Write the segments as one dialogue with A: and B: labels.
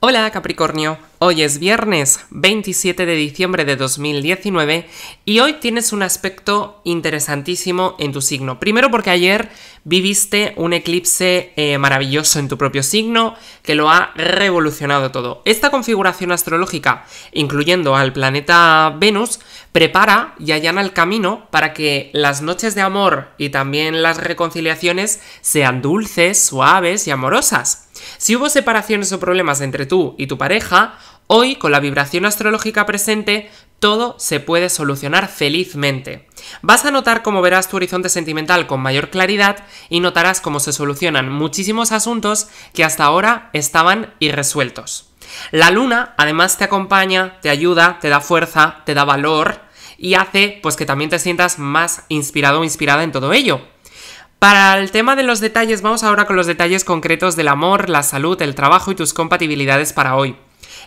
A: Hola Capricornio, hoy es viernes 27 de diciembre de 2019 y hoy tienes un aspecto interesantísimo en tu signo. Primero porque ayer viviste un eclipse eh, maravilloso en tu propio signo que lo ha revolucionado todo. Esta configuración astrológica, incluyendo al planeta Venus, prepara y allana el camino para que las noches de amor y también las reconciliaciones sean dulces, suaves y amorosas. Si hubo separaciones o problemas entre tú y tu pareja, hoy con la vibración astrológica presente, todo se puede solucionar felizmente. Vas a notar cómo verás tu horizonte sentimental con mayor claridad y notarás cómo se solucionan muchísimos asuntos que hasta ahora estaban irresueltos. La luna además te acompaña, te ayuda, te da fuerza, te da valor y hace pues que también te sientas más inspirado o inspirada en todo ello. Para el tema de los detalles, vamos ahora con los detalles concretos del amor, la salud, el trabajo y tus compatibilidades para hoy.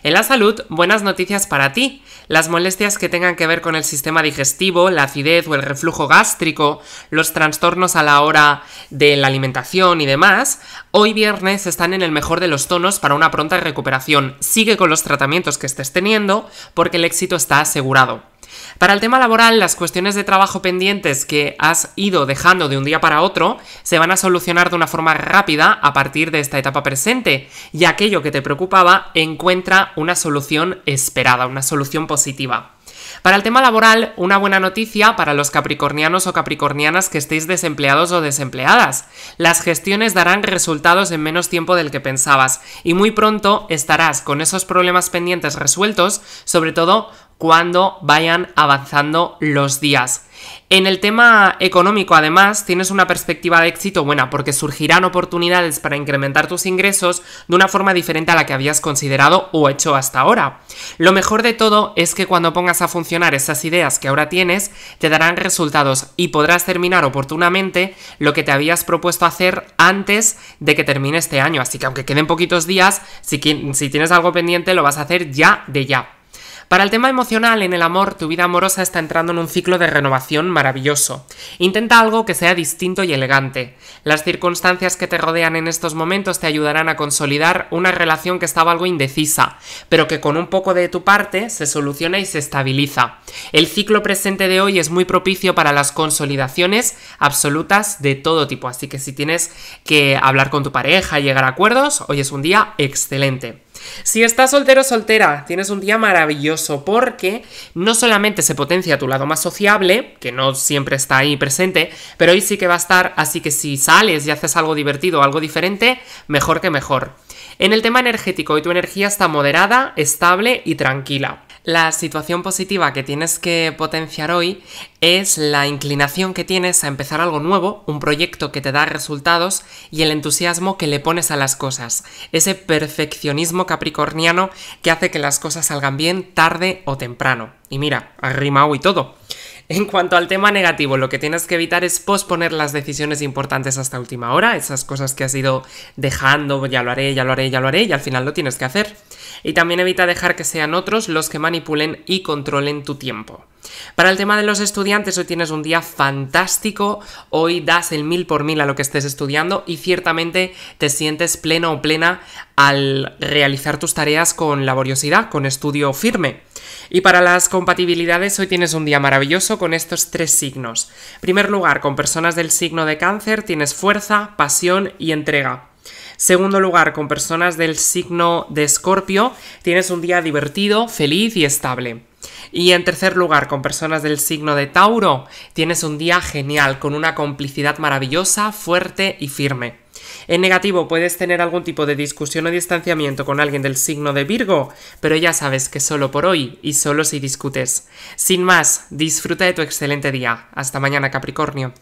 A: En la salud, buenas noticias para ti. Las molestias que tengan que ver con el sistema digestivo, la acidez o el reflujo gástrico, los trastornos a la hora de la alimentación y demás, hoy viernes están en el mejor de los tonos para una pronta recuperación. Sigue con los tratamientos que estés teniendo porque el éxito está asegurado. Para el tema laboral, las cuestiones de trabajo pendientes que has ido dejando de un día para otro se van a solucionar de una forma rápida a partir de esta etapa presente y aquello que te preocupaba encuentra una solución esperada, una solución positiva. Para el tema laboral, una buena noticia para los capricornianos o capricornianas que estéis desempleados o desempleadas. Las gestiones darán resultados en menos tiempo del que pensabas y muy pronto estarás con esos problemas pendientes resueltos, sobre todo cuando vayan avanzando los días. En el tema económico, además, tienes una perspectiva de éxito buena porque surgirán oportunidades para incrementar tus ingresos de una forma diferente a la que habías considerado o hecho hasta ahora. Lo mejor de todo es que cuando pongas a funcionar esas ideas que ahora tienes, te darán resultados y podrás terminar oportunamente lo que te habías propuesto hacer antes de que termine este año. Así que aunque queden poquitos días, si, tienes algo pendiente, lo vas a hacer ya de ya. Para el tema emocional, en el amor, tu vida amorosa está entrando en un ciclo de renovación maravilloso. Intenta algo que sea distinto y elegante. Las circunstancias que te rodean en estos momentos te ayudarán a consolidar una relación que estaba algo indecisa, pero que con un poco de tu parte se soluciona y se estabiliza. El ciclo presente de hoy es muy propicio para las consolidaciones absolutas de todo tipo, así que si tienes que hablar con tu pareja, y llegar a acuerdos, hoy es un día excelente. Si estás soltero o soltera, tienes un día maravilloso porque no solamente se potencia tu lado más sociable, que no siempre está ahí presente, pero hoy sí que va a estar, así que si sales y haces algo divertido o algo diferente, mejor que mejor. En el tema energético, hoy tu energía está moderada, estable y tranquila. La situación positiva que tienes que potenciar hoy es la inclinación que tienes a empezar algo nuevo, un proyecto que te da resultados y el entusiasmo que le pones a las cosas, ese perfeccionismo capricorniano que hace que las cosas salgan bien tarde o temprano. Y mira, arrima y todo. En cuanto al tema negativo, lo que tienes que evitar es posponer las decisiones importantes hasta última hora, esas cosas que has ido dejando, ya lo haré, ya lo haré, ya lo haré, y al final lo tienes que hacer. Y también evita dejar que sean otros los que manipulen y controlen tu tiempo. Para el tema de los estudiantes, hoy tienes un día fantástico, hoy das el mil por mil a lo que estés estudiando y ciertamente te sientes pleno o plena al realizar tus tareas con laboriosidad, con estudio firme. Y para las compatibilidades, hoy tienes un día maravilloso con estos tres signos. En primer lugar, con personas del signo de cáncer tienes fuerza, pasión y entrega. Segundo lugar, con personas del signo de Escorpio, tienes un día divertido, feliz y estable. Y en tercer lugar, con personas del signo de Tauro, tienes un día genial, con una complicidad maravillosa, fuerte y firme. En negativo, puedes tener algún tipo de discusión o distanciamiento con alguien del signo de Virgo, pero ya sabes que solo por hoy y solo si discutes. Sin más, disfruta de tu excelente día. Hasta mañana, Capricornio.